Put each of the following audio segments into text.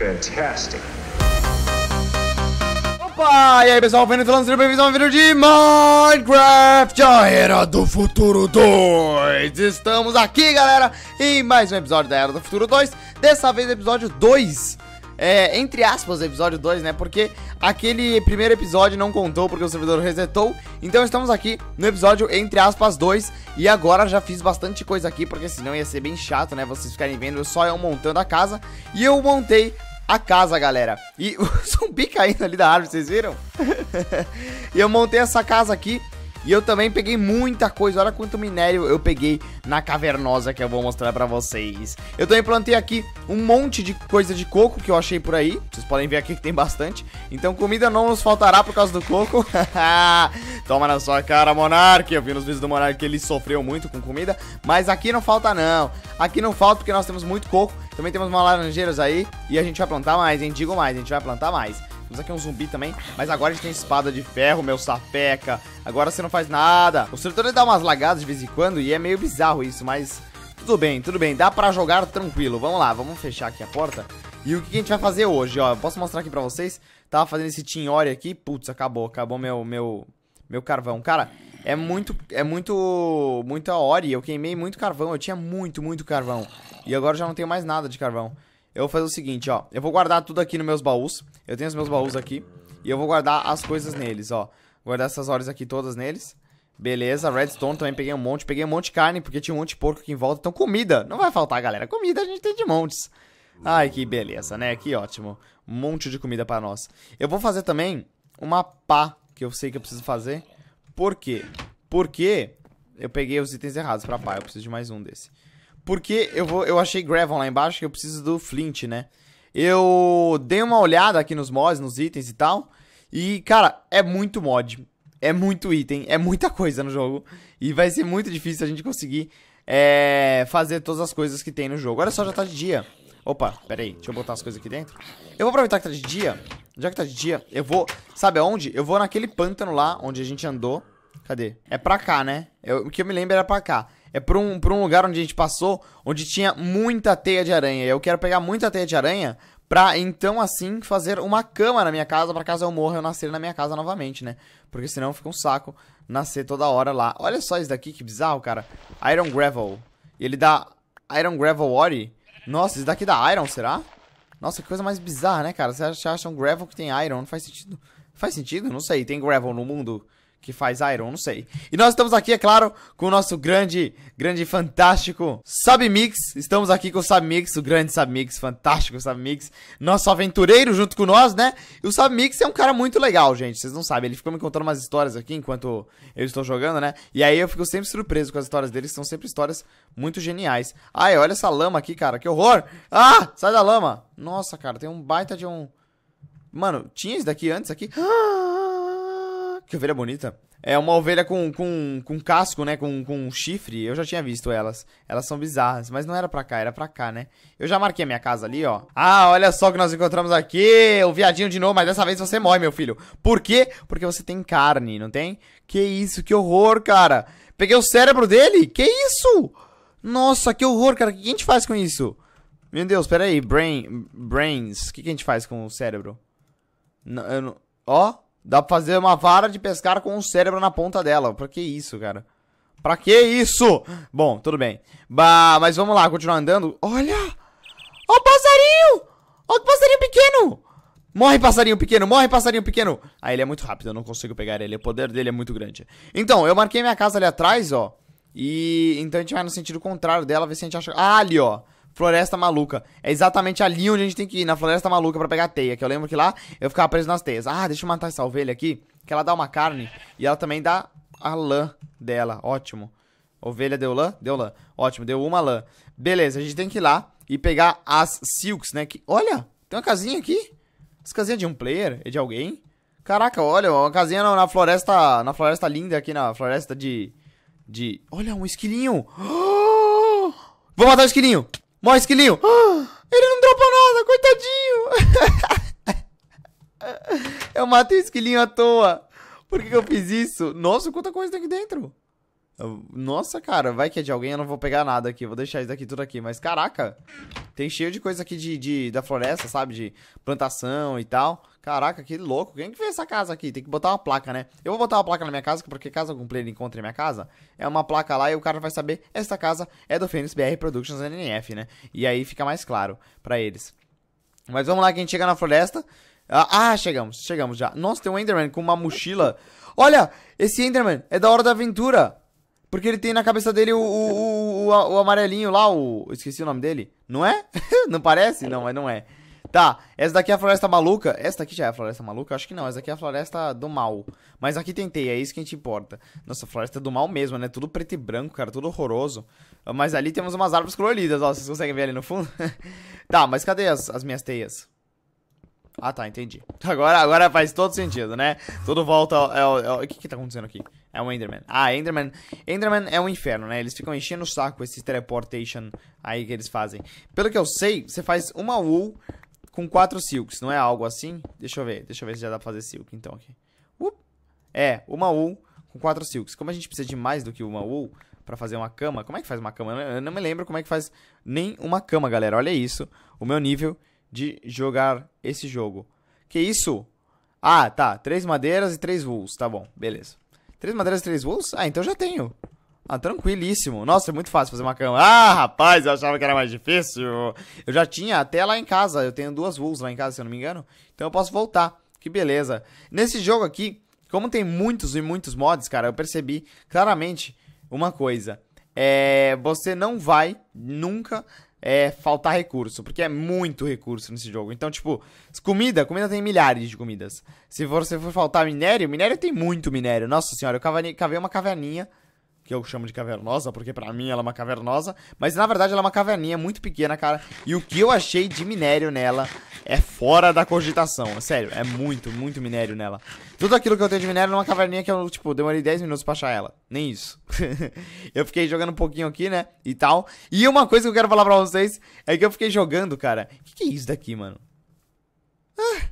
Fantastic. Opa! E aí, pessoal, vendo falando sobre bem-vindos a um vídeo de Minecraft, a Era do Futuro 2. Estamos aqui, galera, em mais um episódio da Era do Futuro 2. Dessa vez, episódio 2. É, entre aspas, episódio 2, né? Porque aquele primeiro episódio não contou porque o servidor resetou. Então estamos aqui no episódio entre aspas 2. E agora já fiz bastante coisa aqui, porque senão ia ser bem chato, né? Vocês ficarem vendo só eu montando a casa. E eu montei a casa, galera. E o zumbi caindo ali da árvore, vocês viram? e eu montei essa casa aqui. E eu também peguei muita coisa, olha quanto minério eu peguei na cavernosa que eu vou mostrar pra vocês. Eu também plantei aqui um monte de coisa de coco que eu achei por aí, vocês podem ver aqui que tem bastante. Então comida não nos faltará por causa do coco. Toma na sua cara, Monark. Eu vi nos vídeos do Monark que ele sofreu muito com comida, mas aqui não falta não. Aqui não falta porque nós temos muito coco também temos uma laranjeiras aí. E a gente vai plantar mais, hein? Digo mais, a gente vai plantar mais. Temos aqui um zumbi também. Mas agora a gente tem espada de ferro, meu sapeca. Agora você não faz nada. O servidor dá umas lagadas de vez em quando e é meio bizarro isso, mas... Tudo bem, tudo bem. Dá pra jogar tranquilo. Vamos lá, vamos fechar aqui a porta. E o que a gente vai fazer hoje, ó. posso mostrar aqui pra vocês. Tava fazendo esse tinhore aqui. Putz, acabou. Acabou meu, meu, meu carvão. Cara, é muito, é muito, muita hora e eu queimei muito carvão. Eu tinha muito, muito carvão. E agora eu já não tenho mais nada de carvão. Eu vou fazer o seguinte, ó. Eu vou guardar tudo aqui nos meus baús. Eu tenho os meus baús aqui. E eu vou guardar as coisas neles, ó. Guardar essas horas aqui todas neles. Beleza, redstone também peguei um monte. Peguei um monte de carne, porque tinha um monte de porco aqui em volta. Então comida, não vai faltar, galera. Comida a gente tem de montes. Ai, que beleza, né? Que ótimo. Um monte de comida pra nós. Eu vou fazer também uma pá, que eu sei que eu preciso fazer. Por quê? Porque eu peguei os itens errados pra pá, eu preciso de mais um desse. Porque eu, vou, eu achei Gravel lá embaixo, que eu preciso do Flint, né? Eu dei uma olhada aqui nos mods, nos itens e tal. E, cara, é muito mod. É muito item, é muita coisa no jogo. E vai ser muito difícil a gente conseguir é, fazer todas as coisas que tem no jogo. Olha só, já tá de dia. Opa, pera aí, deixa eu botar as coisas aqui dentro. Eu vou aproveitar que tá de dia. Já que tá de dia, eu vou... Sabe aonde? Eu vou naquele pântano lá, onde a gente andou. Cadê? É pra cá, né? Eu, o que eu me lembro era pra cá. É pra um, pra um lugar onde a gente passou, onde tinha muita teia de aranha. Eu quero pegar muita teia de aranha pra então assim fazer uma cama na minha casa, pra caso eu morra eu nascer na minha casa novamente, né? Porque senão fica um saco nascer toda hora lá. Olha só isso daqui, que bizarro, cara. Iron Gravel. E ele dá Iron Gravel Ore. Nossa, isso daqui dá Iron, será? Nossa, que coisa mais bizarra, né, cara? Você acha um Gravel que tem Iron? Não faz sentido. Faz sentido? Não sei. Tem Gravel no mundo? que faz Iron, não sei. E nós estamos aqui, é claro, com o nosso grande, grande, fantástico Submix. Estamos aqui com o Submix, o grande Submix, fantástico Submix. Nosso aventureiro junto com nós, né? E o Submix é um cara muito legal, gente. Vocês não sabem, ele ficou me contando umas histórias aqui enquanto eu estou jogando, né? E aí eu fico sempre surpreso com as histórias dele, que são sempre histórias muito geniais. Ai, olha essa lama aqui, cara, que horror! Ah, sai da lama! Nossa, cara, tem um baita de um... Mano, tinha isso daqui antes aqui? Ah! Que ovelha bonita. É uma ovelha com, com, com casco, né? Com, com chifre. Eu já tinha visto elas. Elas são bizarras. Mas não era pra cá, era pra cá, né? Eu já marquei a minha casa ali, ó. Ah, olha só o que nós encontramos aqui. O viadinho de novo, mas dessa vez você morre, meu filho. Por quê? Porque você tem carne, não tem? Que isso, que horror, cara. Peguei o cérebro dele? Que isso? Nossa, que horror, cara. O que a gente faz com isso? Meu Deus, pera aí. Brain, brains. O que a gente faz com o cérebro? eu não... Ó. Dá pra fazer uma vara de pescar com um cérebro na ponta dela. Pra que isso, cara? Pra que isso? Bom, tudo bem. Bah, mas vamos lá, continuar andando. Olha! Ó o passarinho! Ó o passarinho pequeno! Morre, passarinho pequeno! Morre, passarinho pequeno! Ah, ele é muito rápido, eu não consigo pegar ele. O poder dele é muito grande. Então, eu marquei minha casa ali atrás, ó. E... Então a gente vai no sentido contrário dela, ver se a gente acha... Ah, ali, ó. Floresta Maluca. É exatamente ali onde a gente tem que ir, na Floresta Maluca, para pegar a teia. Que eu lembro que lá eu ficava preso nas teias. Ah, deixa eu matar essa ovelha aqui, que ela dá uma carne e ela também dá a lã dela. Ótimo. Ovelha deu lã? Deu lã. Ótimo, deu uma lã. Beleza, a gente tem que ir lá e pegar as silks, né? Que, olha, tem uma casinha aqui. Essa casinha é de um player? É de alguém? Caraca, olha, uma casinha na, na floresta. Na floresta linda aqui, na floresta de. De. Olha, um esquilinho! Oh! Vou matar o esquilinho! Morre, esquilinho. Ah, ele não dropa nada, coitadinho. eu matei o esquilinho à toa. Por que, que eu fiz isso? Nossa, quanta coisa tem aqui dentro. Nossa, cara, vai que é de alguém, eu não vou pegar nada aqui, vou deixar isso daqui tudo aqui. Mas caraca, tem cheio de coisa aqui de, de da floresta, sabe? De plantação e tal. Caraca, que louco. Quem que fez essa casa aqui? Tem que botar uma placa, né? Eu vou botar uma placa na minha casa, porque caso algum player encontre minha casa, é uma placa lá e o cara vai saber, essa casa é do Fênix BR Productions NNF, né? E aí fica mais claro pra eles. Mas vamos lá, que a gente chega na floresta. Ah, ah, chegamos, chegamos já. Nossa, tem um Enderman com uma mochila. Olha, esse Enderman é da Hora da Aventura. Porque ele tem na cabeça dele o, o, o, o amarelinho lá, o. Esqueci o nome dele. Não é? não parece? Não, mas não é. Tá, essa daqui é a floresta maluca. Essa daqui já é a floresta maluca? Acho que não, essa daqui é a floresta do mal. Mas aqui tentei, é isso que a gente importa. Nossa, floresta do mal mesmo, né? Tudo preto e branco, cara, tudo horroroso. Mas ali temos umas árvores coloridas, ó. Vocês conseguem ver ali no fundo? tá, mas cadê as, as minhas teias? Ah, tá, entendi. Agora, agora faz todo sentido, né? Tudo volta ao... O que que tá acontecendo aqui? É um Enderman. Ah, Enderman. Enderman é um inferno, né? Eles ficam enchendo o saco esse teleportation aí que eles fazem. Pelo que eu sei, você faz uma wool com quatro silks, não é algo assim? Deixa eu ver, deixa eu ver se já dá pra fazer silk então aqui. É, uma wool com quatro silks. Como a gente precisa de mais do que uma wool pra fazer uma cama, como é que faz uma cama? Eu não me lembro como é que faz nem uma cama, galera. Olha isso, o meu nível de jogar esse jogo. Que isso? Ah, tá, três madeiras e três wools, tá bom, beleza. Três madeiras e três wools? Ah, então já tenho. Ah, tranquilíssimo. Nossa, é muito fácil fazer uma cama. Ah, rapaz, eu achava que era mais difícil. Eu já tinha até lá em casa. Eu tenho duas wools lá em casa, se eu não me engano. Então eu posso voltar. Que beleza. Nesse jogo aqui, como tem muitos e muitos mods, cara, eu percebi claramente uma coisa. É, você não vai nunca é faltar recurso, porque é muito recurso nesse jogo. Então, tipo, comida, comida tem milhares de comidas. Se você for faltar minério, minério tem muito minério. Nossa senhora, eu cavei, cavei uma caverninha que eu chamo de cavernosa, porque para mim ela é uma cavernosa, mas na verdade ela é uma caverninha muito pequena, cara. E o que eu achei de minério nela é fora da cogitação, sério, é muito, muito minério nela. Tudo aquilo que eu tenho de minério é uma caverninha que eu, tipo, demorei 10 minutos pra achar ela. Nem isso. eu fiquei jogando um pouquinho aqui, né? E tal. E uma coisa que eu quero falar pra vocês é que eu fiquei jogando, cara. O que, que é isso daqui, mano? Ah.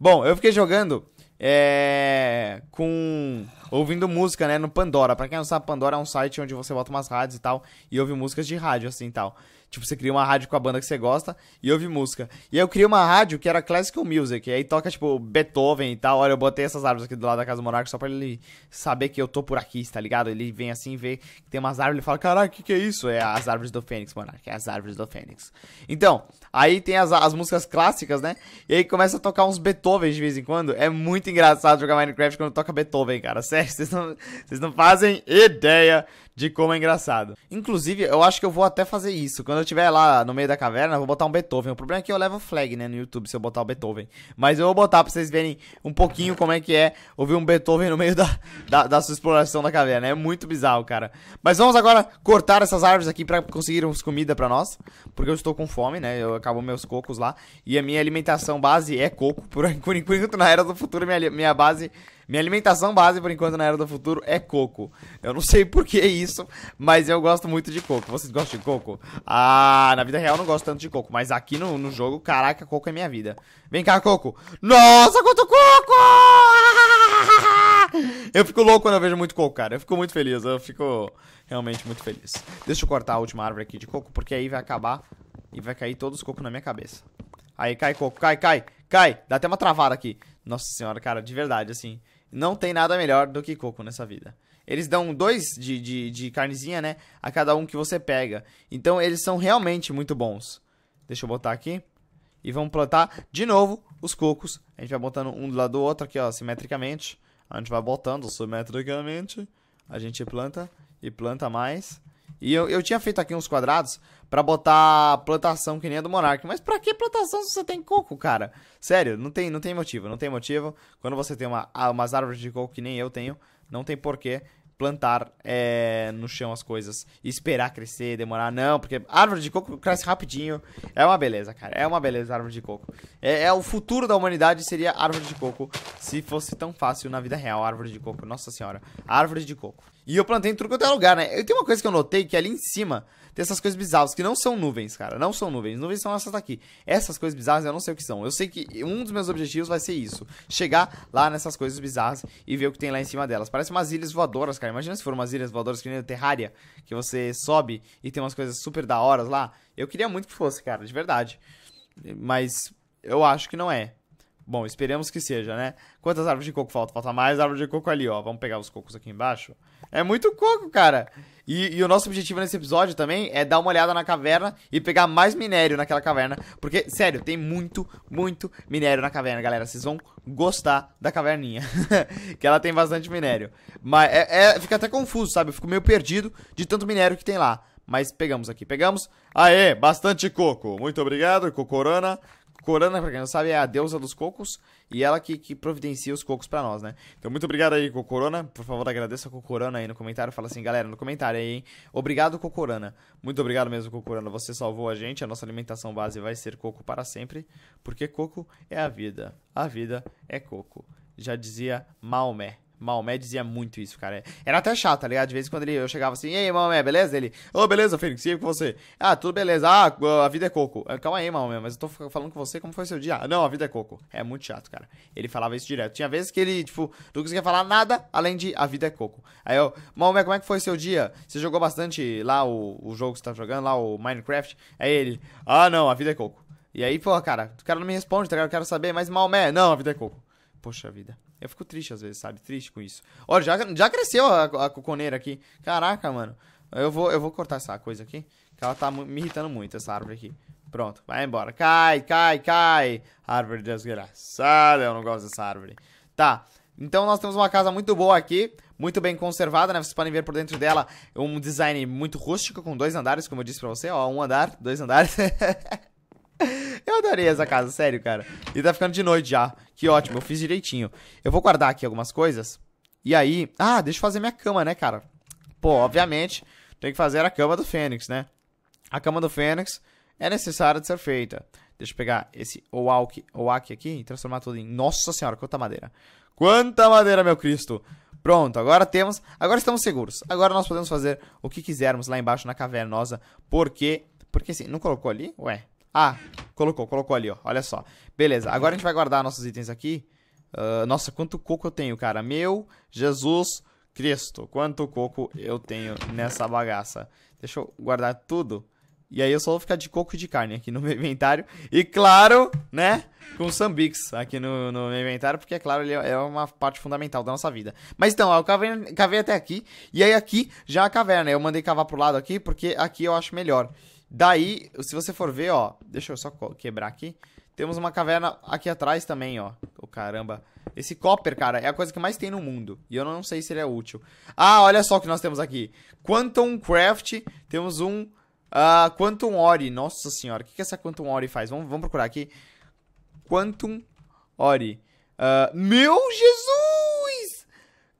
Bom, eu fiquei jogando. É. Com ouvindo música, né, no Pandora. Pra quem não sabe, Pandora é um site onde você bota umas rádios e tal, e ouve músicas de rádio, assim e tal. Tipo, você cria uma rádio com a banda que você gosta e ouve música. E aí eu criei uma rádio que era classical music, e aí toca, tipo, Beethoven e tal. Olha, eu botei essas árvores aqui do lado da casa do Monarca só pra ele saber que eu tô por aqui, tá ligado? Ele vem assim, vê que tem umas árvores, ele fala, caraca, o que, que é isso? É as árvores do Fênix, Monarca, é as árvores do Fênix. Então, aí tem as, as músicas clássicas, né? E aí começa a tocar uns Beethoven de vez em quando. É muito engraçado jogar Minecraft quando toca Beethoven, cara, sério. Né? Vocês não, vocês não fazem ideia de como é engraçado. Inclusive, eu acho que eu vou até fazer isso. Quando eu estiver lá no meio da caverna, eu vou botar um Beethoven. O problema é que eu levo flag, né, no YouTube, se eu botar o Beethoven. Mas eu vou botar pra vocês verem um pouquinho como é que é ouvir um Beethoven no meio da, da, da sua exploração da caverna. É muito bizarro, cara. Mas vamos agora cortar essas árvores aqui pra conseguir comida pra nós. Porque eu estou com fome, né, eu acabo meus cocos lá. E a minha alimentação base é coco. Por, por enquanto, na Era do Futuro, minha, minha base minha alimentação base, por enquanto, na Era do Futuro é coco. Eu não sei por que isso, mas eu gosto muito de coco. Vocês gostam de coco? Ah, na vida real eu não gosto tanto de coco, mas aqui no, no jogo, caraca, coco é minha vida. Vem cá, coco. Nossa, quanto coco! Eu fico louco quando eu vejo muito coco, cara. Eu fico muito feliz, eu fico realmente muito feliz. Deixa eu cortar a última árvore aqui de coco, porque aí vai acabar e vai cair todos os cocos na minha cabeça. Aí, cai coco, cai, cai, cai. Dá até uma travada aqui. Nossa senhora, cara, de verdade, assim. Não tem nada melhor do que coco nessa vida. Eles dão dois de, de, de carnezinha, né? A cada um que você pega. Então eles são realmente muito bons. Deixa eu botar aqui. E vamos plantar de novo os cocos. A gente vai botando um do lado do outro aqui, ó, simetricamente. A gente vai botando simetricamente. A gente planta e planta mais. E eu, eu tinha feito aqui uns quadrados para botar plantação que nem a do Monark. Mas para que plantação se você tem coco, cara? Sério, não tem, não tem motivo, não tem motivo. Quando você tem uma, ah, umas árvores de coco que nem eu tenho, não tem porquê plantar é, no chão as coisas e esperar crescer, demorar. Não, porque árvore de coco cresce rapidinho. É uma beleza, cara. É uma beleza árvore de coco. É, é, o futuro da humanidade seria árvore de coco. Se fosse tão fácil na vida real, árvore de coco. Nossa senhora. Árvore de coco. E eu plantei em tudo quanto é lugar, né? Eu tenho uma coisa que eu notei que ali em cima tem essas coisas bizarras que não são nuvens, cara. Não são nuvens. Nuvens são essas daqui. Essas coisas bizarras eu não sei o que são. Eu sei que um dos meus objetivos vai ser isso: chegar lá nessas coisas bizarras e ver o que tem lá em cima delas. Parece umas ilhas voadoras, cara. Imagina se for umas ilhas voadoras que nem a Terraria, que você sobe e tem umas coisas super da horas lá. Eu queria muito que fosse, cara, de verdade. Mas eu acho que não é. Bom, esperemos que seja, né? Quantas árvores de coco faltam? Falta mais árvore de coco ali, ó. Vamos pegar os cocos aqui embaixo. É muito coco, cara. E, e, o nosso objetivo nesse episódio também é dar uma olhada na caverna e pegar mais minério naquela caverna. Porque, sério, tem muito, muito minério na caverna, galera. Vocês vão gostar da caverninha. que ela tem bastante minério. Mas é, é, fica até confuso, sabe? Eu fico meio perdido de tanto minério que tem lá. Mas pegamos aqui, pegamos. Aê, bastante coco. Muito obrigado, Cocorana. Corana, pra quem não sabe, é a deusa dos cocos e ela que, que providencia os cocos para nós, né? Então, muito obrigado aí, Cocorona. Por favor, agradeça Cocorona aí no comentário. Fala assim, galera, no comentário aí, hein? Obrigado, Cocorana. Muito obrigado mesmo, Cocorana. Você salvou a gente. A nossa alimentação base vai ser coco para sempre, porque coco é a vida. A vida é coco. Já dizia Maomé. Maomé dizia muito isso, cara. Era até chato, tá ligado? De vez em quando ele, eu chegava assim, e aí, Maomé, beleza? Ele, ô, oh, beleza, Fênix, e aí com você? Ah, tudo beleza. Ah, a vida é coco. Ah, calma aí, Maomé, mas eu tô falando com você, como foi seu dia? Ah, não, a vida é coco. É muito chato, cara. Ele falava isso direto. Tinha vezes que ele, tipo, não conseguia falar nada além de a vida é coco. Aí eu, Maomé, como é que foi seu dia? Você jogou bastante lá o, o jogo que você tá jogando, lá o Minecraft? Aí ele, ah, não, a vida é coco. E aí, pô, cara, o cara não me responde, tá ligado? Eu quero saber, mas Maomé, não, a vida é coco. Poxa vida. Eu fico triste às vezes, sabe? Triste com isso. Olha, já, já cresceu a, a coconeira aqui. Caraca, mano. Eu vou, eu vou cortar essa coisa aqui. Que ela tá me irritando muito, essa árvore aqui. Pronto, vai embora. Cai, cai, cai. Árvore desgraçada. Eu não gosto dessa árvore. Tá. Então nós temos uma casa muito boa aqui, muito bem conservada, né? Vocês podem ver por dentro dela um design muito rústico, com dois andares, como eu disse pra você, ó, um andar, dois andares. Eu adorei essa casa, sério, cara. E tá ficando de noite já. Que ótimo, eu fiz direitinho. Eu vou guardar aqui algumas coisas. E aí... Ah, deixa eu fazer minha cama, né, cara? Pô, obviamente, tem que fazer a cama do Fênix, né? A cama do Fênix é necessária de ser feita. Deixa eu pegar esse Oak, Owak aqui e transformar tudo em... Nossa senhora, quanta madeira. Quanta madeira, meu Cristo. Pronto, agora temos... Agora estamos seguros. Agora nós podemos fazer o que quisermos lá embaixo na cavernosa. Por quê? Porque assim, não colocou ali? Ué, ah, colocou, colocou ali, ó. Olha só. Beleza, agora a gente vai guardar nossos itens aqui. Uh, nossa, quanto coco eu tenho, cara. Meu Jesus Cristo, quanto coco eu tenho nessa bagaça. Deixa eu guardar tudo. E aí eu só vou ficar de coco e de carne aqui no meu inventário. E claro, né, com Sambix aqui no, no meu inventário, porque é claro, ele é uma parte fundamental da nossa vida. Mas então, eu cavei, cavei até aqui, e aí aqui já é a caverna. Eu mandei cavar pro lado aqui, porque aqui eu acho melhor. Daí, se você for ver, ó, deixa eu só quebrar aqui. Temos uma caverna aqui atrás também, ó. Oh, caramba. Esse copper, cara, é a coisa que mais tem no mundo. E eu não sei se ele é útil. Ah, olha só o que nós temos aqui. Quantum Craft. Temos um uh, Quantum Ori. Nossa senhora, o que, que essa Quantum Ori faz? Vamos, vamos procurar aqui. Quantum Ori. Uh, meu Jesus!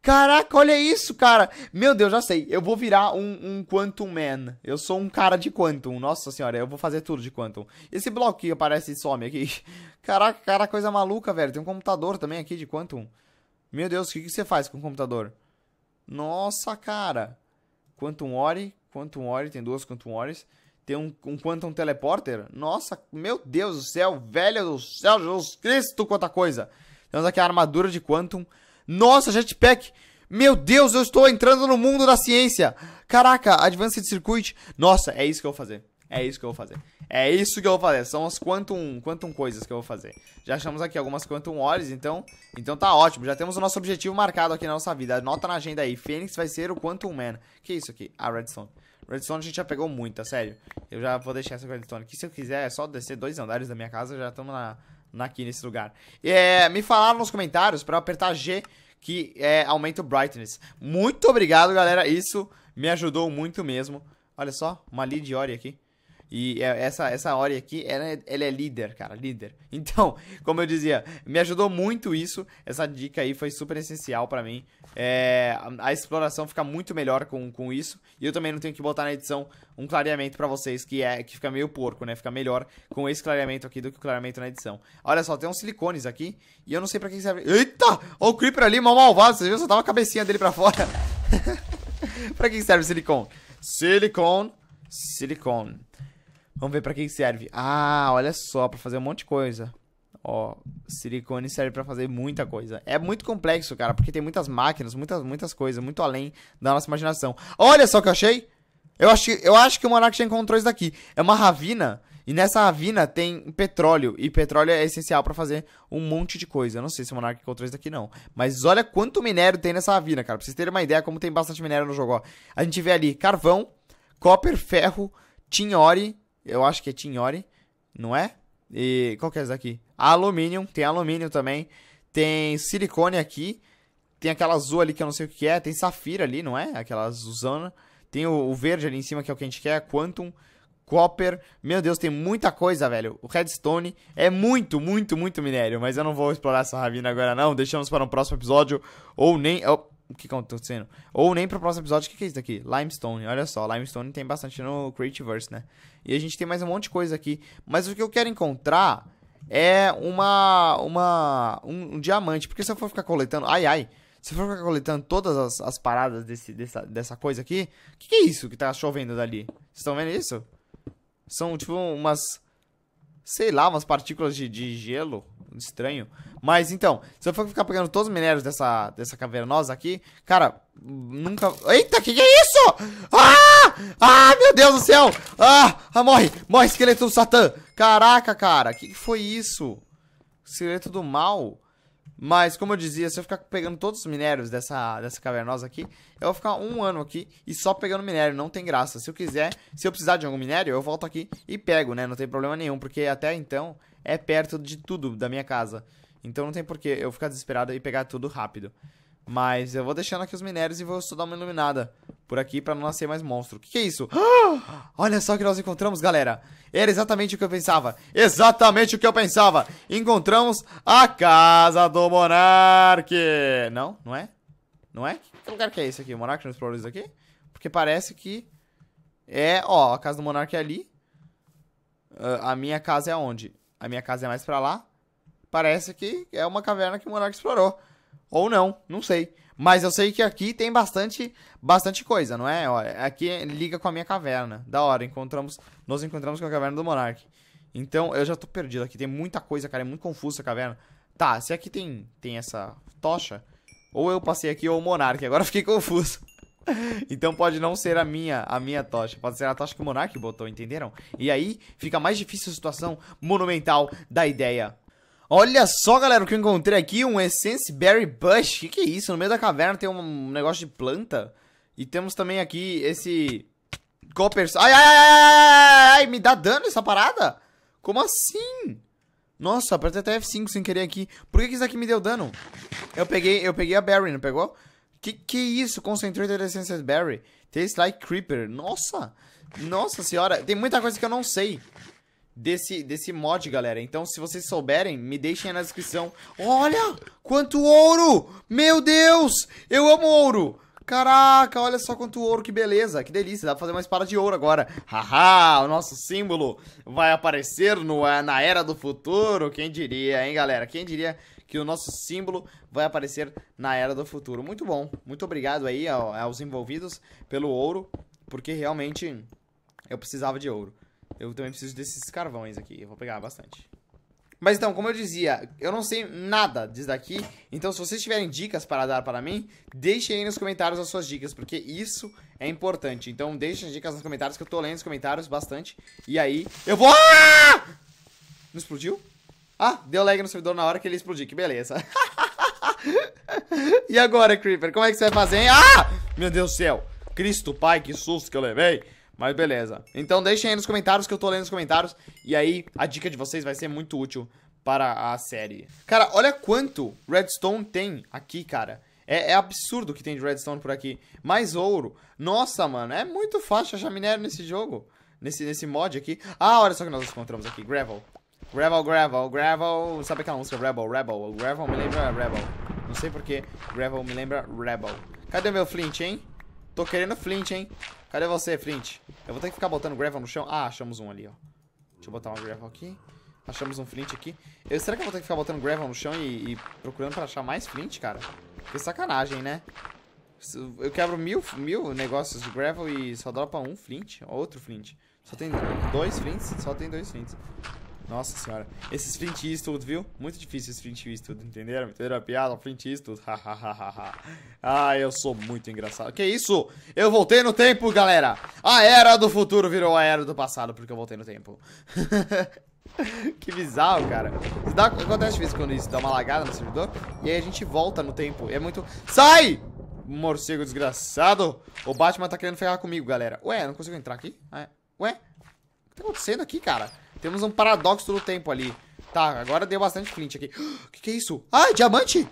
Caraca, olha isso, cara. Meu Deus, já sei. Eu vou virar um, um, Quantum Man. Eu sou um cara de Quantum. Nossa senhora, eu vou fazer tudo de Quantum. Esse bloco que aparece e some aqui. Caraca, cara, coisa maluca, velho. Tem um computador também aqui de Quantum. Meu Deus, o que, que você faz com o computador? Nossa, cara. Quantum Ori. Quantum Ori. Tem duas Quantum Oris. Tem um, um Quantum Teleporter. Nossa, meu Deus do céu, velho do céu, Jesus Cristo, quanta coisa. Temos aqui a armadura de Quantum. Nossa, jetpack. Meu Deus, eu estou entrando no mundo da ciência. Caraca, Advanced Circuit. Nossa, é isso que eu vou fazer. É isso que eu vou fazer. É isso que eu vou fazer. São as quantum, quantum coisas que eu vou fazer. Já achamos aqui algumas quantum horas, então, então tá ótimo. Já temos o nosso objetivo marcado aqui na nossa vida. Anota na agenda aí. Fênix vai ser o quantum man. Que isso aqui? Ah, redstone. Redstone a gente já pegou muita, sério. Eu já vou deixar essa redstone aqui. Se eu quiser, é só descer dois andares da minha casa, já estamos na aqui nesse lugar. É, me falaram nos comentários para apertar G que é, aumenta o brightness. Muito obrigado, galera. Isso me ajudou muito mesmo. Olha só, uma lead aqui. E é, essa, essa Ori aqui, ela é, ela é líder, cara, líder. Então, como eu dizia, me ajudou muito isso. Essa dica aí foi super essencial para mim. É, a, a, exploração fica muito melhor com, com isso. E eu também não tenho que botar na edição um clareamento para vocês, que é que fica meio porco, né? Fica melhor com esse clareamento aqui do que o clareamento na edição. Olha só, tem uns silicones aqui. E eu não sei para que serve. Eita! Olha o Creeper ali, mal malvado. Vocês viram? Só tava a cabecinha dele pra fora. pra que serve silicone? Silicone. Silicone. Vamos ver para que serve. Ah, olha só, para fazer um monte de coisa. Ó, silicone serve para fazer muita coisa. É muito complexo, cara, porque tem muitas máquinas, muitas muitas coisas, muito além da nossa imaginação. Olha só o que eu achei. Eu acho, eu acho que o Monark já encontrou isso daqui. É uma ravina e nessa ravina tem petróleo. E petróleo é essencial para fazer um monte de coisa. Eu não sei se o Monark encontrou isso daqui, não. Mas olha quanto minério tem nessa ravina, cara. Pra vocês terem uma ideia como tem bastante minério no jogo, ó. A gente vê ali carvão, copper, ferro, tinhore eu acho que é Tignori, não é? E qual que é essa daqui? Alumínio, tem alumínio também. Tem silicone aqui. Tem aquela azul ali que eu não sei o que é. Tem safira ali, não é? Aquela azulzona. Tem o, o verde ali em cima que é o que a gente quer. Quantum. Copper. Meu Deus, tem muita coisa, velho. O Redstone é muito, muito, muito minério. Mas eu não vou explorar essa ravina agora, não. Deixamos para um próximo episódio. Ou nem. Oh, o que acontecendo. Ou nem pro próximo episódio, o que, que é isso daqui? Limestone, olha só, Limestone tem bastante no Creativeverse, né? E a gente tem mais um monte de coisa aqui. Mas o que eu quero encontrar é uma, uma um, um diamante, porque se eu for ficar coletando, ai ai, se eu for ficar coletando todas as, as paradas desse, dessa, dessa coisa aqui, o que, que é isso que tá chovendo dali? Vocês estão vendo isso? São tipo umas sei lá, umas partículas de, de gelo estranho. Mas então, se eu for ficar pegando todos os minérios dessa, dessa cavernosa aqui, cara, nunca. Eita, que que é isso? Ah! Ah, meu Deus do céu! Ah! ah morre! Morre, esqueleto do Satã! Caraca, cara, que que foi isso? Esqueleto do mal? Mas, como eu dizia, se eu ficar pegando todos os minérios dessa, dessa cavernosa aqui, eu vou ficar um ano aqui e só pegando minério, não tem graça. Se eu quiser, se eu precisar de algum minério, eu volto aqui e pego, né? Não tem problema nenhum, porque até então é perto de tudo da minha casa. Então não tem porquê eu ficar desesperado e pegar tudo rápido. Mas eu vou deixando aqui os minérios e vou só dar uma iluminada por aqui pra não nascer mais monstro. O que, que, é isso? Ah! Olha só o que nós encontramos, galera. Era exatamente o que eu pensava. Exatamente o que eu pensava. Encontramos a casa do monarque. Não, não é? Não é? Que lugar que é esse aqui? O monarque não explorou isso aqui? Porque parece que... É, ó, a casa do Monarque é ali. Uh, a minha casa é onde? A minha casa é mais pra lá. Parece que é uma caverna que o monarque explorou. Ou não, não sei. Mas eu sei que aqui tem bastante, bastante coisa, não é? é aqui liga com a minha caverna. Da hora, encontramos, nós encontramos com a caverna do Monarque. Então, eu já tô perdido aqui. Tem muita coisa, cara. É muito confuso a caverna. Tá, se aqui tem, tem essa tocha, ou eu passei aqui ou o Monarque. Agora fiquei confuso. então pode não ser a minha, a minha tocha. Pode ser a tocha que o Monarque botou, entenderam? E aí fica mais difícil a situação monumental da ideia Olha só, galera, o que eu encontrei aqui, um Essence Berry Bush. O que, que é isso? No meio da caverna tem um negócio de planta. E temos também aqui esse... Copper... Ai, ai, ai, ai, ai, me dá dano essa parada? Como assim? Nossa, apertei até F5 sem querer aqui. Por que, que isso aqui me deu dano? Eu peguei, eu peguei a Berry, não pegou? Que que é isso? Concentrated Essence Berry. Tastes like Creeper. Nossa. Nossa senhora. Tem muita coisa que eu não sei desse, desse mod, galera. Então, se vocês souberem, me deixem aí na descrição. Olha quanto ouro! Meu Deus! Eu amo ouro! Caraca, olha só quanto ouro, que beleza, que delícia, dá pra fazer uma espada de ouro agora. Haha, o nosso símbolo vai aparecer no, eh, na era do futuro, quem diria, hein, galera? Quem diria que o nosso símbolo vai aparecer na era do futuro. Muito bom, muito obrigado aí aos envolvidos pelo ouro, porque realmente eu precisava de ouro. Eu também preciso desses carvões aqui. Eu vou pegar bastante. Mas então, como eu dizia, eu não sei nada disso daqui. Então, se vocês tiverem dicas para dar para mim, deixem aí nos comentários as suas dicas, porque isso é importante. Então, deixem as dicas nos comentários, que eu tô lendo os comentários bastante. E aí, eu vou... Ah! Não explodiu? Ah, deu lag no servidor na hora que ele explodiu. Que beleza. e agora, Creeper? Como é que você vai fazer, hein? Ah! Meu Deus do céu. Cristo Pai, que susto que eu levei. Mas beleza. Então deixem aí nos comentários que eu tô lendo os comentários. E aí a dica de vocês vai ser muito útil para a série. Cara, olha quanto redstone tem aqui, cara. É, é, absurdo que tem de redstone por aqui. Mais ouro. Nossa, mano, é muito fácil achar minério nesse jogo. Nesse, nesse mod aqui. Ah, olha só que nós encontramos aqui. Gravel. Gravel, gravel, gravel. Sabe aquela música? Rebel, rebel. Gravel me lembra rebel. Não sei porquê. Gravel me lembra rebel. Cadê meu flint, hein? Tô querendo flint, hein? Cadê você, Flint? Eu vou ter que ficar botando gravel no chão. Ah, achamos um ali, ó. Deixa eu botar uma gravel aqui. Achamos um flint aqui. Eu, será que eu vou ter que ficar botando gravel no chão e, e procurando pra achar mais flint, cara? Que sacanagem, né? Eu quebro mil, mil negócios de gravel e só dropa um flint, outro flint. Só tem dois flints, só tem dois flints. Nossa senhora. Esses Flint Eastwood, viu? Muito difícil esses Flint Eastwood, entenderam? Entenderam a piada? Flint Eastwood, hahaha. ah, eu sou muito engraçado. Que isso? Eu voltei no tempo, galera. A era do futuro virou a era do passado porque eu voltei no tempo. que bizarro, cara. Isso dá, acontece vezes quando isso dá uma lagada no servidor e aí a gente volta no tempo. É muito... Sai! Morcego desgraçado. O Batman tá querendo ferrar comigo, galera. Ué, não consigo entrar aqui? É. Ué? O que tá acontecendo aqui, cara? Temos um paradoxo do tempo ali. Tá, agora deu bastante flint aqui. O que, que é isso? Ah, é diamante?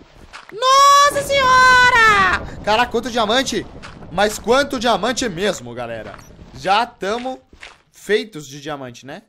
Nossa senhora! Caraca, quanto diamante! Mas quanto diamante mesmo, galera. Já estamos feitos de diamante, né?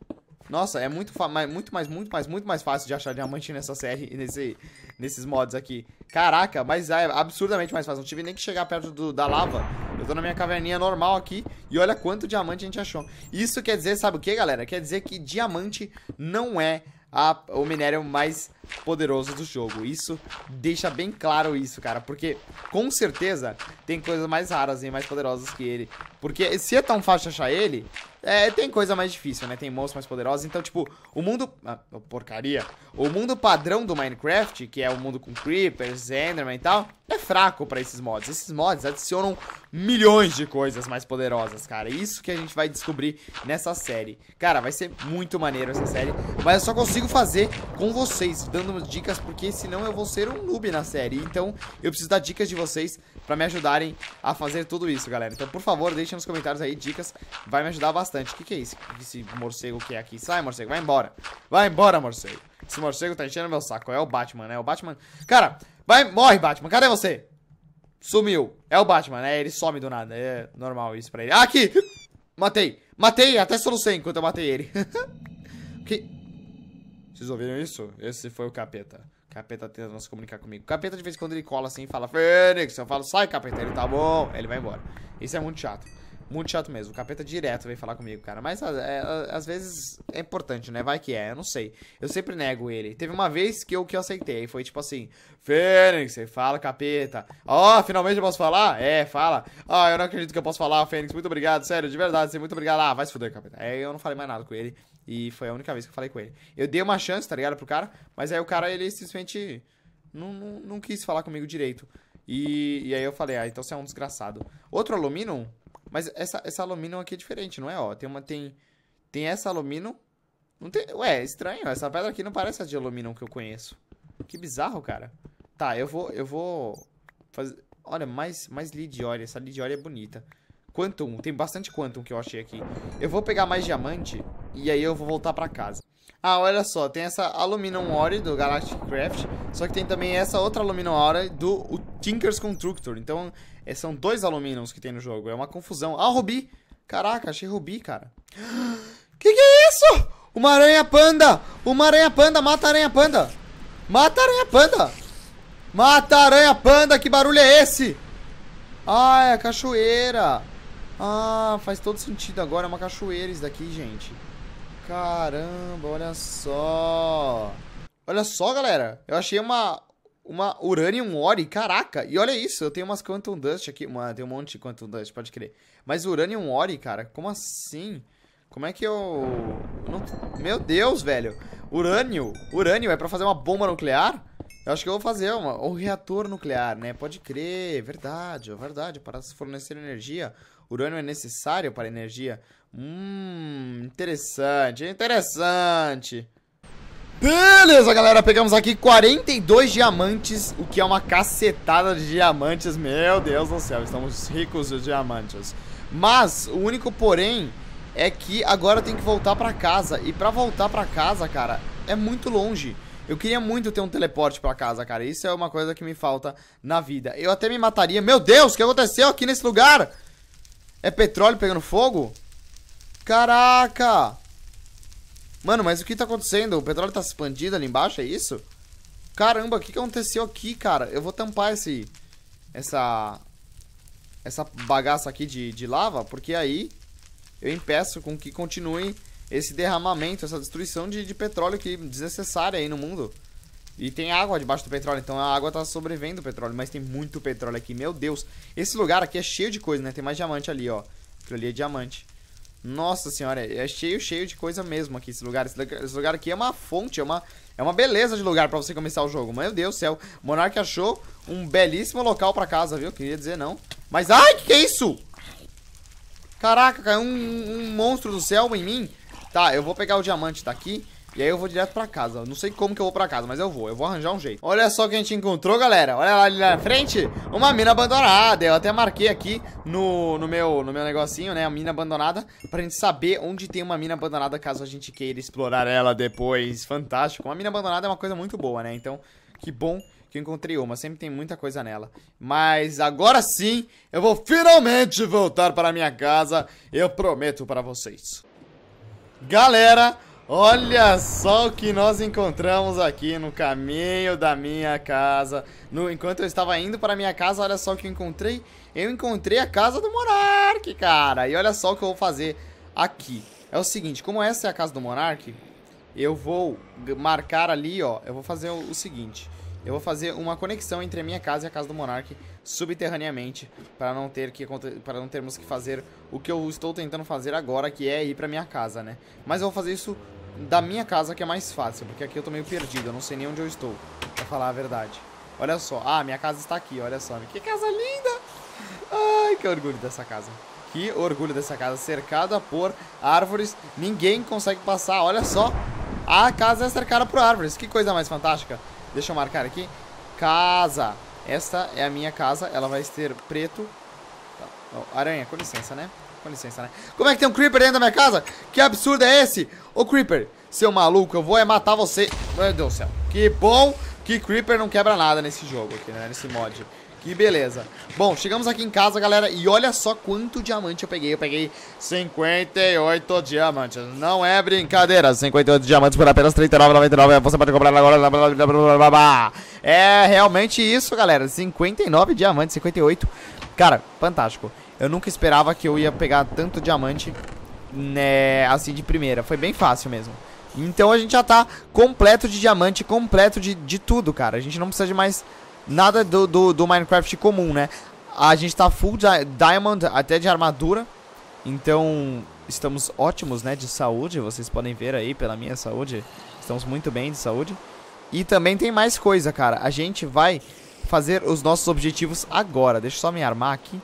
Nossa, é muito, muito mais, muito mais, muito mais fácil de achar diamante nessa série, nesse, nesses mods aqui. Caraca, mas é absurdamente mais fácil. Não tive nem que chegar perto do, da lava. Eu tô na minha caverninha normal aqui e olha quanto diamante a gente achou. Isso quer dizer, sabe o que, galera? Quer dizer que diamante não é a, o minério mais poderoso do jogo. Isso deixa bem claro isso, cara. Porque, com certeza, tem coisas mais raras e mais poderosas que ele. Porque se é tão fácil achar ele, é, tem coisa mais difícil, né? Tem monstros mais poderosos. Então, tipo, o mundo... Ah, porcaria. O mundo padrão do Minecraft, que é o mundo com Creepers, Enderman e tal, é fraco pra esses mods. Esses mods adicionam milhões de coisas mais poderosas, cara. Isso que a gente vai descobrir nessa série. Cara, vai ser muito maneiro essa série. Mas eu só consigo fazer com vocês, dando dicas, porque senão eu vou ser um noob na série. Então, eu preciso dar dicas de vocês pra me ajudarem a fazer tudo isso, galera. Então, por favor, deixem nos comentários aí dicas. Vai me ajudar bastante bastante. O que, que é Esse morcego que é aqui? Sai, morcego, vai embora. Vai embora, morcego. Esse morcego tá enchendo meu saco. É o Batman, né? É o Batman... Cara, vai... Morre, Batman. Cadê você? Sumiu. É o Batman, né? Ele some do nada. É normal isso pra ele. Ah, aqui! Matei. Matei. Até solucei enquanto eu matei ele. que... Vocês ouviram isso? Esse foi o capeta. Capeta tentando se comunicar comigo. Capeta de vez em quando ele cola assim e fala Fênix. Eu falo, sai, capeta. Ele tá bom. Ele vai embora. Isso é muito chato. Muito chato mesmo. O capeta direto vem falar comigo, cara. Mas é, é, às vezes é importante, né? Vai que é, eu não sei. Eu sempre nego ele. Teve uma vez que eu, que eu aceitei. Foi tipo assim: Fênix, você fala, capeta. Ó, oh, finalmente eu posso falar? É, fala. Ah, oh, eu não acredito que eu posso falar, Fênix. Muito obrigado, sério, de verdade. Você é muito obrigado. Ah, vai se fuder, capeta. Aí eu não falei mais nada com ele. E foi a única vez que eu falei com ele. Eu dei uma chance, tá ligado, pro cara. Mas aí o cara, ele simplesmente não, não, não quis falar comigo direito. E, e aí eu falei: Ah, então você é um desgraçado. Outro alumínio mas essa, essa alumínio aqui é diferente, não é? Ó, tem uma. Tem, tem essa alumínio. Não tem. Ué, estranho. Essa pedra aqui não parece a de alumínio que eu conheço. Que bizarro, cara. Tá, eu vou. Eu vou. Fazer. Olha, mais, mais ore Essa ore é bonita. Quantum, tem bastante Quantum que eu achei aqui. Eu vou pegar mais diamante e aí eu vou voltar pra casa. Ah, olha só, tem essa Aluminum Ore do Galactic Craft, só que tem também essa outra Aluminum Ore do Tinker's Constructor. Então, é, são dois alumínios que tem no jogo. É uma confusão. Ah, Rubi! Caraca, achei Rubi, cara. Que que é isso? Uma aranha panda! Uma aranha panda! Mata a aranha panda! Mata a aranha panda! Mata a aranha panda! Que barulho é esse? Ah, é a cachoeira! Ah, faz todo sentido agora. É uma cachoeira isso daqui, gente. Caramba, olha só. Olha só, galera. Eu achei uma uma Uranium Ore, caraca. E olha isso, eu tenho umas Quantum Dust aqui. Uma, tem um monte de Quantum Dust, pode crer. Mas Uranium Ore, cara, como assim? Como é que eu... Não... Meu Deus, velho. Urânio. Urânio é pra fazer uma bomba nuclear? Eu acho que eu vou fazer uma... um reator nuclear, né? Pode crer, verdade, é verdade. Para fornecer energia, urânio é necessário para energia. Hum, interessante, é interessante. Beleza, galera, pegamos aqui 42 diamantes, o que é uma cacetada de diamantes, meu Deus do céu, estamos ricos de diamantes. Mas, o único porém, é que agora tem que voltar pra casa, e pra voltar pra casa, cara, é muito longe. Eu queria muito ter um teleporte pra casa, cara, isso é uma coisa que me falta na vida. Eu até me mataria, meu Deus, o que aconteceu aqui nesse lugar? É petróleo pegando fogo? Caraca! Mano, mas o que tá acontecendo? O petróleo tá expandindo ali embaixo, é isso? Caramba, o que, que aconteceu aqui, cara? Eu vou tampar esse... Essa... Essa bagaça aqui de, de lava, porque aí eu impeço com que continue esse derramamento, essa destruição de, de petróleo que é desnecessária aí no mundo. E tem água debaixo do petróleo, então a água tá sobrevivendo o petróleo, mas tem muito petróleo aqui, meu Deus. Esse lugar aqui é cheio de coisa, né? Tem mais diamante ali, ó. Aquilo ali é diamante. Nossa senhora, é cheio, cheio de coisa mesmo aqui esse lugar. Esse lugar aqui é uma fonte, é uma, é uma beleza de lugar pra você começar o jogo. Meu Deus do céu, o Monark achou um belíssimo local pra casa, viu? Queria dizer não. Mas, ai, que que é isso? Caraca, caiu um, um monstro do céu em mim. Tá, eu vou pegar o diamante, tá aqui. E aí eu vou direto pra casa. Não sei como que eu vou pra casa, mas eu vou. Eu vou arranjar um jeito. Olha só o que a gente encontrou, galera. Olha lá ali na frente. Uma mina abandonada. Eu até marquei aqui no, no, meu, no meu negocinho, né? A mina abandonada. Pra gente saber onde tem uma mina abandonada, caso a gente queira explorar ela depois. Fantástico. Uma mina abandonada é uma coisa muito boa, né? Então, que bom que eu encontrei uma, sempre tem muita coisa nela. Mas agora sim, eu vou finalmente voltar para minha casa, eu prometo para vocês. Galera, Olha só o que nós encontramos aqui no caminho da minha casa. No, enquanto eu estava indo para minha casa, olha só o que eu encontrei. Eu encontrei a casa do Monark, cara. E olha só o que eu vou fazer aqui. É o seguinte, como essa é a casa do Monark, eu vou marcar ali, ó. Eu vou fazer o, o seguinte. Eu vou fazer uma conexão entre a minha casa e a casa do Monark subterraneamente para não ter que para não termos que fazer o que eu estou tentando fazer agora, que é ir para minha casa, né? Mas eu vou fazer isso da minha casa que é mais fácil, porque aqui eu tô meio perdido, eu não sei nem onde eu estou, pra falar a verdade. Olha só, ah, minha casa está aqui, olha só, que casa linda! Ai, que orgulho dessa casa. Que orgulho dessa casa, cercada por árvores, ninguém consegue passar, olha só. A casa é cercada por árvores, que coisa mais fantástica. Deixa eu marcar aqui. Casa. Esta é a minha casa, ela vai ser preto. Tá, aranha, com licença, né? Com licença, né? Como é que tem um Creeper dentro da minha casa? Que absurdo é esse? Ô, Creeper, seu maluco, eu vou é matar você. Meu Deus do céu. Que bom que Creeper não quebra nada nesse jogo aqui, né? Nesse mod. Que beleza. Bom, chegamos aqui em casa, galera, e olha só quanto diamante eu peguei. Eu peguei 58 diamantes. Não é brincadeira. 58 diamantes por apenas R$39,99. Você pode comprar agora. é realmente isso, galera. 59 diamantes, 58. Cara, fantástico. Eu nunca esperava que eu ia pegar tanto diamante, né, assim de primeira. Foi bem fácil mesmo. Então a gente já tá completo de diamante, completo de, de tudo, cara. A gente não precisa de mais nada do, do, do Minecraft comum, né? A gente tá full di diamond, até de armadura. Então, estamos ótimos, né, de saúde. Vocês podem ver aí pela minha saúde. Estamos muito bem de saúde. E também tem mais coisa, cara. A gente vai fazer os nossos objetivos agora. Deixa eu só me armar aqui.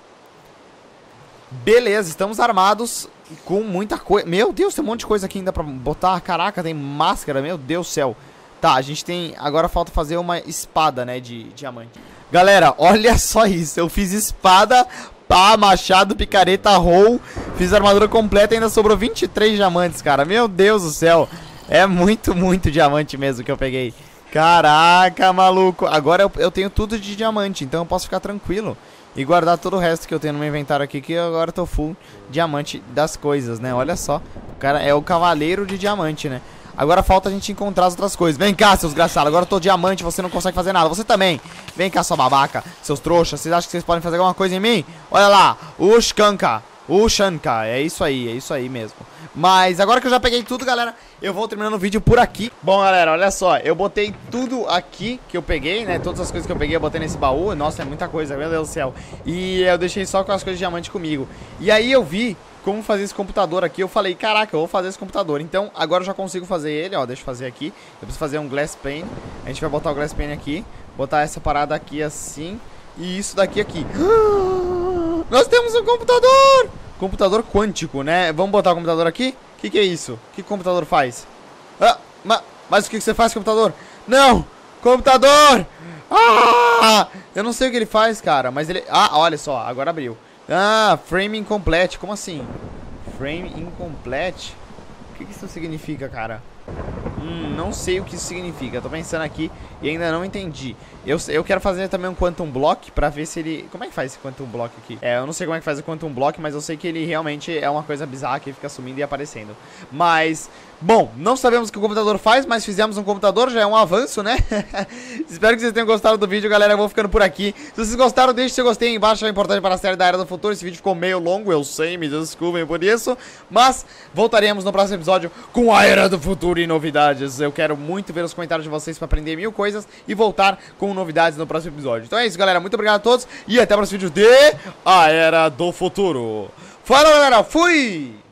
Beleza, estamos armados com muita coisa. Meu Deus, tem um monte de coisa aqui ainda pra botar. Caraca, tem máscara, meu Deus do céu. Tá, a gente tem... Agora falta fazer uma espada, né, de diamante. Galera, olha só isso. Eu fiz espada, pá, machado, picareta, roll. Fiz armadura completa e ainda sobrou 23 diamantes, cara. Meu Deus do céu. É muito, muito diamante mesmo que eu peguei. Caraca, maluco. Agora eu, eu, tenho tudo de diamante, então eu posso ficar tranquilo. E guardar todo o resto que eu tenho no meu inventário aqui, que agora eu tô full diamante das coisas, né? Olha só. O cara é o cavaleiro de diamante, né? Agora falta a gente encontrar as outras coisas. Vem cá, seus graçados. Agora eu tô diamante, você não consegue fazer nada. Você também. Vem cá, sua babaca, seus trouxas. Vocês acham que vocês podem fazer alguma coisa em mim? Olha lá, o canca! O Shanka, é isso aí, é isso aí mesmo. Mas agora que eu já peguei tudo, galera, eu vou terminando o vídeo por aqui. Bom, galera, olha só, eu botei tudo aqui que eu peguei, né? Todas as coisas que eu peguei eu botei nesse baú. Nossa, é muita coisa, meu Deus do céu. E eu deixei só com as coisas de diamante comigo. E aí eu vi como fazer esse computador aqui, eu falei, caraca, eu vou fazer esse computador. Então, agora eu já consigo fazer ele, ó, deixa eu fazer aqui. Eu preciso fazer um glass pane. A gente vai botar o glass pane aqui, botar essa parada aqui assim e isso daqui aqui. Ah! Nós temos um computador! Computador quântico, né? Vamos botar o computador aqui? O que, que, é isso? O que o computador faz? Ah, ma, mas o que, que você faz, computador? Não! Computador! Ah! Eu não sei o que ele faz, cara, mas ele... Ah, olha só, agora abriu. Ah, frame incomplete, como assim? Frame incomplete? O que, que isso significa, cara? Hum, não sei o que isso significa. tô pensando aqui e ainda não entendi. Eu, eu quero fazer também um Quantum Block pra ver se ele... Como é que faz esse Quantum Block aqui? É, eu não sei como é que faz o Quantum Block, mas eu sei que ele realmente é uma coisa bizarra que fica sumindo e aparecendo. Mas... Bom, não sabemos o que o computador faz, mas fizemos um computador, já é um avanço, né? Espero que vocês tenham gostado do vídeo, galera. Eu vou ficando por aqui. Se vocês gostaram, deixe seu gostei aí embaixo, é importante para a série da Era do Futuro. Esse vídeo ficou meio longo, eu sei, me desculpem por isso. Mas voltaremos no próximo episódio com a Era do Futuro e novidades novidades. Eu quero muito ver os comentários de vocês para aprender mil coisas e voltar com novidades no próximo episódio. Então é isso, galera. Muito obrigado a todos e até o próximo vídeo de A Era do Futuro. Fala, galera. Fui!